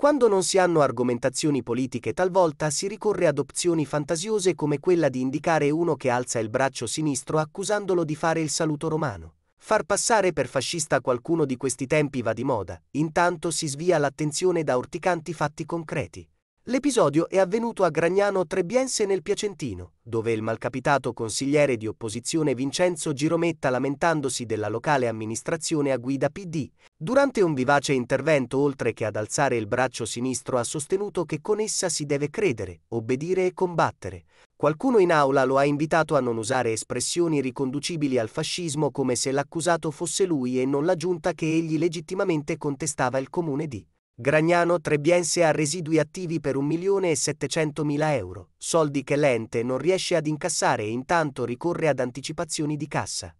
Quando non si hanno argomentazioni politiche talvolta si ricorre ad opzioni fantasiose come quella di indicare uno che alza il braccio sinistro accusandolo di fare il saluto romano. Far passare per fascista qualcuno di questi tempi va di moda, intanto si svia l'attenzione da urticanti fatti concreti. L'episodio è avvenuto a Gragnano Trebiense nel Piacentino, dove il malcapitato consigliere di opposizione Vincenzo Girometta lamentandosi della locale amministrazione a guida PD, durante un vivace intervento oltre che ad alzare il braccio sinistro ha sostenuto che con essa si deve credere, obbedire e combattere. Qualcuno in aula lo ha invitato a non usare espressioni riconducibili al fascismo come se l'accusato fosse lui e non la giunta che egli legittimamente contestava il comune di. Gragnano Trebiense ha residui attivi per 1.700.000 euro, soldi che l'ente non riesce ad incassare e intanto ricorre ad anticipazioni di cassa.